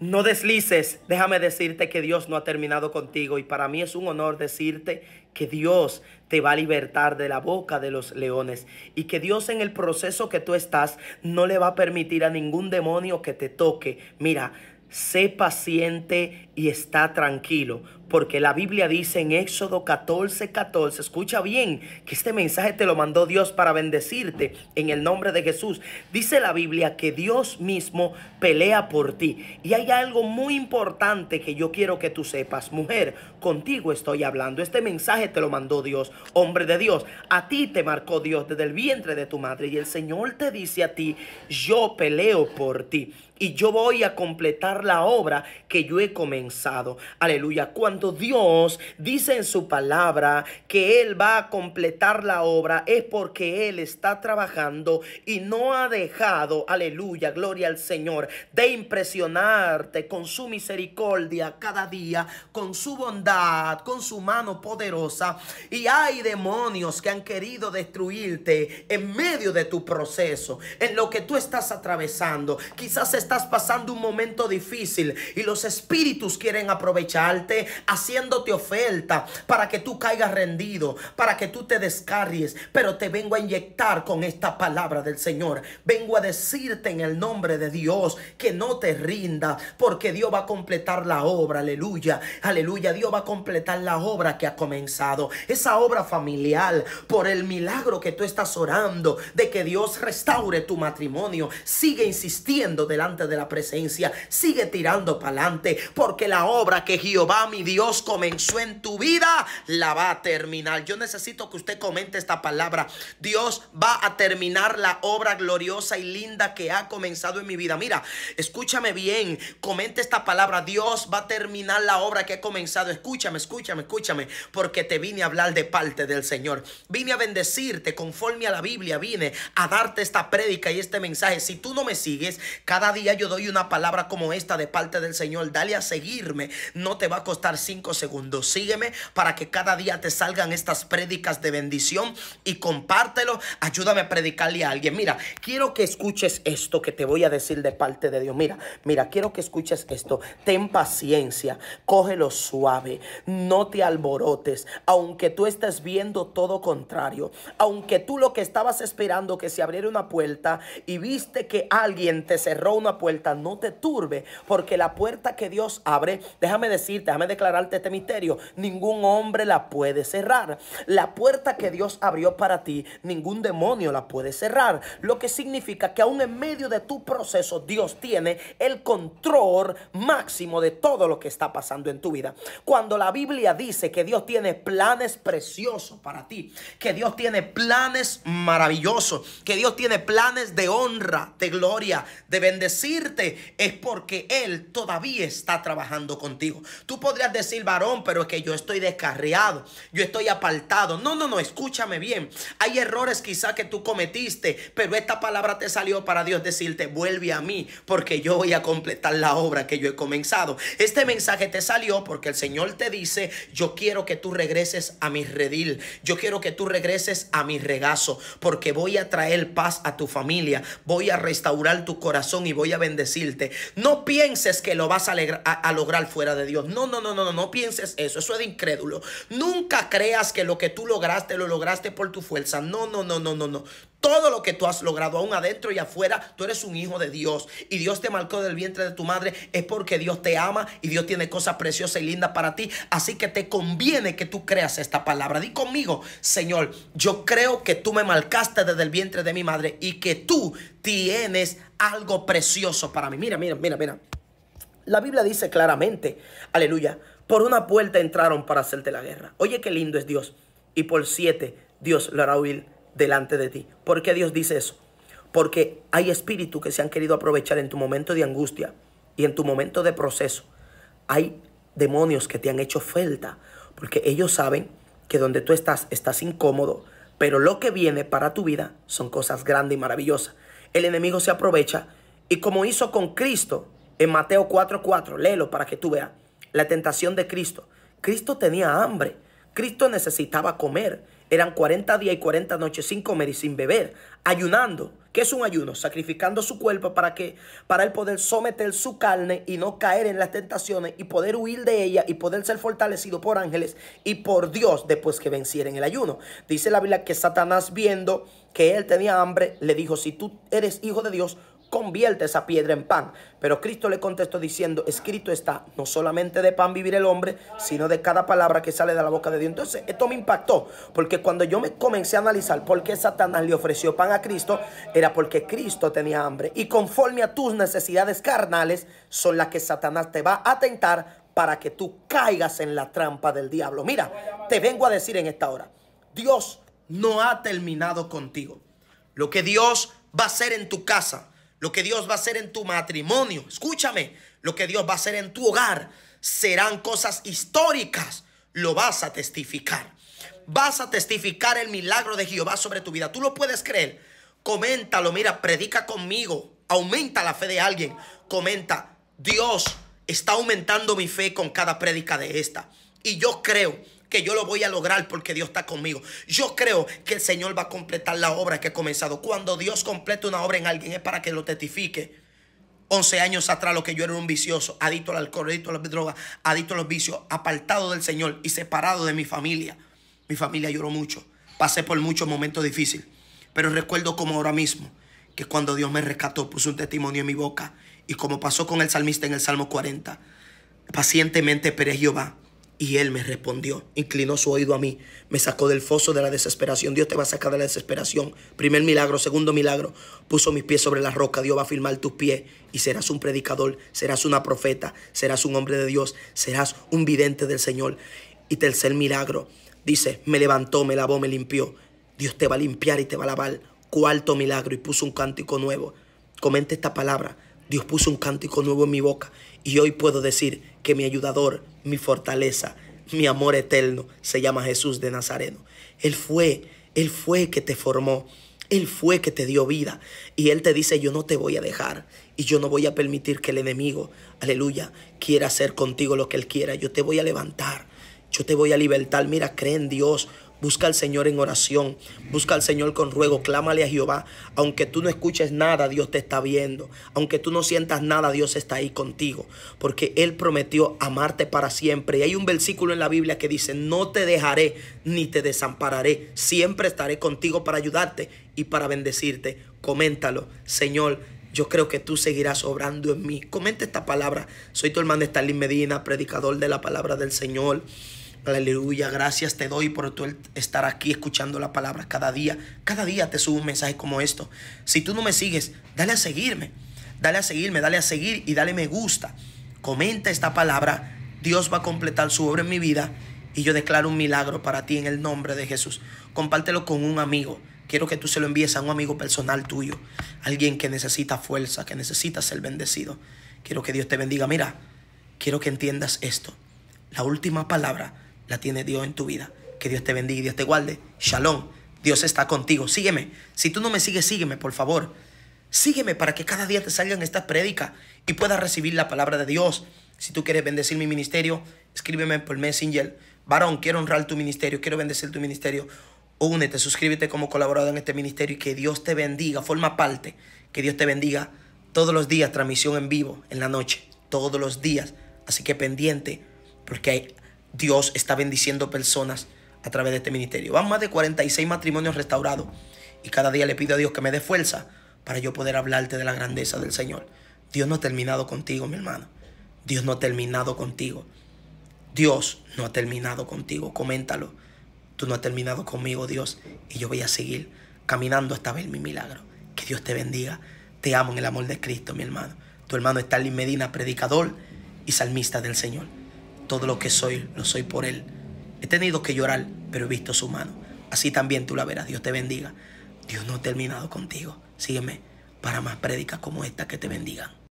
No deslices, déjame decirte que Dios no ha terminado contigo y para mí es un honor decirte que Dios te va a libertar de la boca de los leones y que Dios en el proceso que tú estás no le va a permitir a ningún demonio que te toque. Mira, sé paciente y está tranquilo. Porque la Biblia dice en Éxodo 14, 14, escucha bien, que este mensaje te lo mandó Dios para bendecirte en el nombre de Jesús. Dice la Biblia que Dios mismo pelea por ti. Y hay algo muy importante que yo quiero que tú sepas, mujer, contigo estoy hablando. Este mensaje te lo mandó Dios, hombre de Dios. A ti te marcó Dios desde el vientre de tu madre. Y el Señor te dice a ti, yo peleo por ti y yo voy a completar la obra que yo he comenzado. Aleluya. Cuando Dios dice en su palabra que Él va a completar la obra es porque Él está trabajando y no ha dejado, aleluya, gloria al Señor, de impresionarte con su misericordia cada día, con su bondad, con su mano poderosa. Y hay demonios que han querido destruirte en medio de tu proceso, en lo que tú estás atravesando. Quizás estás estás pasando un momento difícil y los espíritus quieren aprovecharte haciéndote oferta para que tú caigas rendido, para que tú te descarries. Pero te vengo a inyectar con esta palabra del Señor. Vengo a decirte en el nombre de Dios que no te rinda porque Dios va a completar la obra. Aleluya, aleluya. Dios va a completar la obra que ha comenzado. Esa obra familiar por el milagro que tú estás orando de que Dios restaure tu matrimonio. Sigue insistiendo delante de la presencia. Sigue tirando para adelante, porque la obra que Jehová, mi Dios, comenzó en tu vida, la va a terminar. Yo necesito que usted comente esta palabra. Dios va a terminar la obra gloriosa y linda que ha comenzado en mi vida. Mira, escúchame bien, comente esta palabra. Dios va a terminar la obra que ha comenzado. Escúchame, escúchame, escúchame, porque te vine a hablar de parte del Señor. Vine a bendecirte conforme a la Biblia, vine a darte esta prédica y este mensaje. Si tú no me sigues, cada día yo doy una palabra como esta de parte del Señor, dale a seguirme. No te va a costar cinco segundos. Sígueme para que cada día te salgan estas prédicas de bendición y compártelo. Ayúdame a predicarle a alguien. Mira, quiero que escuches esto que te voy a decir de parte de Dios. Mira, mira, quiero que escuches esto. Ten paciencia, cógelo suave, no te alborotes, aunque tú estés viendo todo contrario, aunque tú lo que estabas esperando que se abriera una puerta y viste que alguien te cerró una puerta, no te turbe, porque la puerta que Dios abre, déjame decirte, déjame declararte este misterio, ningún hombre la puede cerrar. La puerta que Dios abrió para ti, ningún demonio la puede cerrar. Lo que significa que aún en medio de tu proceso, Dios tiene el control máximo de todo lo que está pasando en tu vida. Cuando la Biblia dice que Dios tiene planes preciosos para ti, que Dios tiene planes maravillosos, que Dios tiene planes de honra, de gloria, de bendecir es porque Él todavía está trabajando contigo. Tú podrías decir, varón, pero es que yo estoy descarriado, yo estoy apartado. No, no, no, escúchame bien. Hay errores quizá que tú cometiste, pero esta palabra te salió para Dios decirte, vuelve a mí, porque yo voy a completar la obra que yo he comenzado. Este mensaje te salió porque el Señor te dice, yo quiero que tú regreses a mi redil, yo quiero que tú regreses a mi regazo, porque voy a traer paz a tu familia, voy a restaurar tu corazón y voy a bendecirte. No pienses que lo vas a, a, lograr fuera de Dios. No, no, no, no, no, no pienses eso. Eso es de incrédulo. Nunca creas que lo que tú lograste lo lograste por tu fuerza. No, no, no, no, no, no todo lo que tú has logrado, aún adentro y afuera, tú eres un hijo de Dios. Y Dios te marcó del vientre de tu madre, es porque Dios te ama y Dios tiene cosas preciosas y lindas para ti. Así que te conviene que tú creas esta palabra. Di conmigo, Señor, yo creo que tú me marcaste desde el vientre de mi madre y que tú tienes algo precioso para mí. Mira, mira, mira, mira. La Biblia dice claramente, aleluya, por una puerta entraron para hacerte la guerra. Oye, qué lindo es Dios. Y por siete Dios lo hará huir delante de ti. ¿Por qué Dios dice eso? Porque hay espíritus que se han querido aprovechar en tu momento de angustia y en tu momento de proceso. Hay demonios que te han hecho falta, porque ellos saben que donde tú estás estás incómodo, pero lo que viene para tu vida son cosas grandes y maravillosas. El enemigo se aprovecha y como hizo con Cristo en Mateo 4:4, léelo para que tú veas la tentación de Cristo. Cristo tenía hambre, Cristo necesitaba comer eran 40 días y 40 noches sin comer y sin beber, ayunando. ¿Qué es un ayuno? Sacrificando su cuerpo para que para él poder someter su carne y no caer en las tentaciones y poder huir de ella y poder ser fortalecido por ángeles y por Dios después que venciera en el ayuno. Dice la Biblia que Satanás viendo que él tenía hambre, le dijo, si tú eres hijo de Dios, convierte esa piedra en pan. Pero Cristo le contestó diciendo, escrito está, no solamente de pan vivir el hombre, sino de cada palabra que sale de la boca de Dios. Entonces, esto me impactó, porque cuando yo me comencé a analizar por qué Satanás le ofreció pan a Cristo, era porque Cristo tenía hambre. Y conforme a tus necesidades carnales, son las que Satanás te va a tentar para que tú caigas en la trampa del diablo. Mira, te vengo a decir en esta hora, Dios no ha terminado contigo. Lo que Dios va a hacer en tu casa, lo que Dios va a hacer en tu matrimonio, escúchame, lo que Dios va a hacer en tu hogar, serán cosas históricas, lo vas a testificar. Vas a testificar el milagro de Jehová sobre tu vida. Tú lo puedes creer. Coméntalo, mira, predica conmigo. Aumenta la fe de alguien. Comenta, Dios está aumentando mi fe con cada prédica de esta. Y yo creo que yo lo voy a lograr porque Dios está conmigo. Yo creo que el Señor va a completar la obra que he comenzado. Cuando Dios completa una obra en alguien es para que lo testifique. 11 años atrás lo que yo era un vicioso, adicto al alcohol, adicto a las drogas, adicto a los vicios, apartado del Señor y separado de mi familia. Mi familia lloró mucho, pasé por muchos momentos difíciles, pero recuerdo como ahora mismo que cuando Dios me rescató puso un testimonio en mi boca y como pasó con el salmista en el Salmo 40, pacientemente esperé Jehová y él me respondió, inclinó su oído a mí, me sacó del foso de la desesperación. Dios te va a sacar de la desesperación. Primer milagro, segundo milagro, puso mis pies sobre la roca. Dios va a firmar tus pies y serás un predicador, serás una profeta, serás un hombre de Dios, serás un vidente del Señor. Y tercer milagro, dice, me levantó, me lavó, me limpió. Dios te va a limpiar y te va a lavar. Cuarto milagro y puso un cántico nuevo. Comenta esta palabra. Dios puso un cántico nuevo en mi boca y hoy puedo decir que mi ayudador, mi fortaleza, mi amor eterno se llama Jesús de Nazareno. Él fue, Él fue que te formó. Él fue que te dio vida. Y Él te dice, yo no te voy a dejar. Y yo no voy a permitir que el enemigo, aleluya, quiera hacer contigo lo que Él quiera. Yo te voy a levantar. Yo te voy a libertar. Mira, cree en Dios. Busca al Señor en oración, busca al Señor con ruego, clámale a Jehová. Aunque tú no escuches nada, Dios te está viendo. Aunque tú no sientas nada, Dios está ahí contigo. Porque Él prometió amarte para siempre. Y hay un versículo en la Biblia que dice, no te dejaré ni te desampararé. Siempre estaré contigo para ayudarte y para bendecirte. Coméntalo, Señor. Yo creo que tú seguirás obrando en mí. Comenta esta palabra. Soy tu hermano Stalin Medina, predicador de la palabra del Señor. Aleluya, gracias te doy por tu estar aquí escuchando la palabra cada día. Cada día te subo un mensaje como esto. Si tú no me sigues, dale a seguirme. Dale a seguirme, dale a seguir y dale me gusta. Comenta esta palabra. Dios va a completar su obra en mi vida y yo declaro un milagro para ti en el nombre de Jesús. Compártelo con un amigo. Quiero que tú se lo envíes a un amigo personal tuyo, alguien que necesita fuerza, que necesita ser bendecido. Quiero que Dios te bendiga. Mira, quiero que entiendas esto. La última palabra la tiene Dios en tu vida. Que Dios te bendiga y Dios te guarde. Shalom. Dios está contigo. Sígueme. Si tú no me sigues, sígueme, por favor. Sígueme para que cada día te salgan estas prédicas y puedas recibir la palabra de Dios. Si tú quieres bendecir mi ministerio, escríbeme por Messenger. Varón, quiero honrar tu ministerio, quiero bendecir tu ministerio. Únete, suscríbete como colaborador en este ministerio y que Dios te bendiga. Forma parte. Que Dios te bendiga todos los días, transmisión en vivo, en la noche, todos los días. Así que pendiente, porque hay Dios está bendiciendo personas a través de este ministerio. Van más de 46 matrimonios restaurados y cada día le pido a Dios que me dé fuerza para yo poder hablarte de la grandeza del Señor. Dios no ha terminado contigo, mi hermano. Dios no ha terminado contigo. Dios no ha terminado contigo. Coméntalo. Tú no has terminado conmigo, Dios. Y yo voy a seguir caminando hasta ver mi milagro. Que Dios te bendiga. Te amo en el amor de Cristo, mi hermano. Tu hermano es y Medina, predicador y salmista del Señor. Todo lo que soy, lo soy por Él. He tenido que llorar, pero he visto su mano. Así también tú la verás. Dios te bendiga. Dios no ha terminado contigo. Sígueme para más prédicas como esta que te bendigan.